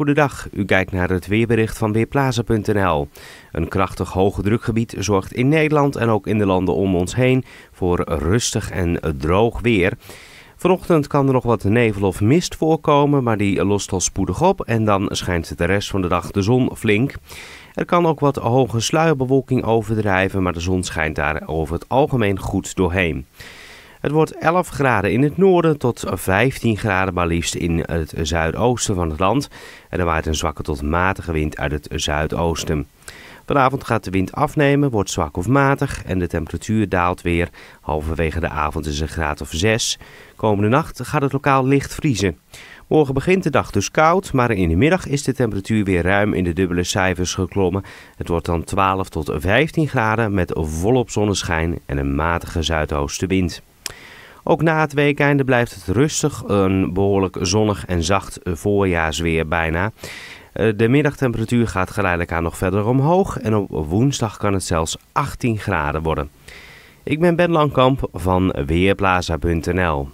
Goedendag, u kijkt naar het weerbericht van Weerplaza.nl. Een krachtig hoge drukgebied zorgt in Nederland en ook in de landen om ons heen voor rustig en droog weer. Vanochtend kan er nog wat nevel of mist voorkomen, maar die lost al spoedig op en dan schijnt de rest van de dag de zon flink. Er kan ook wat hoge sluierbewolking overdrijven, maar de zon schijnt daar over het algemeen goed doorheen. Het wordt 11 graden in het noorden tot 15 graden maar liefst in het zuidoosten van het land. En er waait een zwakke tot matige wind uit het zuidoosten. Vanavond gaat de wind afnemen, wordt zwak of matig en de temperatuur daalt weer. Halverwege de avond is een graad of 6. Komende nacht gaat het lokaal licht vriezen. Morgen begint de dag dus koud, maar in de middag is de temperatuur weer ruim in de dubbele cijfers geklommen. Het wordt dan 12 tot 15 graden met volop zonneschijn en een matige zuidoostenwind. Ook na het weekende blijft het rustig. Een behoorlijk zonnig en zacht voorjaarsweer bijna. Eh, de middagtemperatuur gaat geleidelijk aan nog verder omhoog. En op woensdag kan het zelfs 18 graden worden. Ik ben Ben Langkamp van Weerplaza.nl.